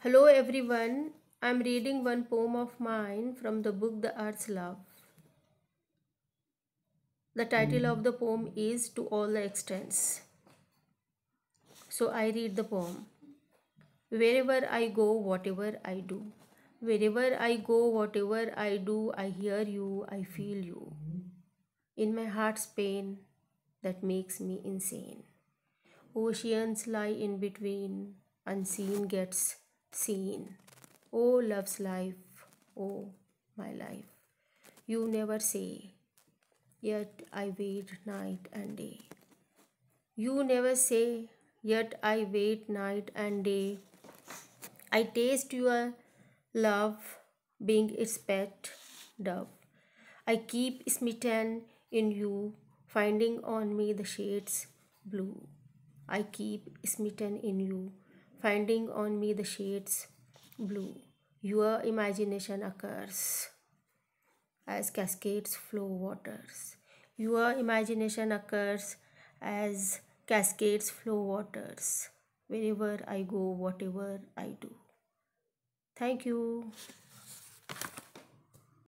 Hello everyone, I am reading one poem of mine from the book The Arts Love. The title of the poem is To All the Extents. So I read the poem. Wherever I go, whatever I do. Wherever I go, whatever I do, I hear you, I feel you. In my heart's pain that makes me insane. Oceans lie in between, unseen gets seen. Oh, love's life, oh, my life. You never say, yet I wait night and day. You never say, yet I wait night and day. I taste your love, being its pet dove. I keep smitten in you, finding on me the shades blue. I keep smitten in you, finding on me the shades blue. Your imagination occurs as cascades flow waters. Your imagination occurs as cascades flow waters. Wherever I go, whatever I do. Thank you.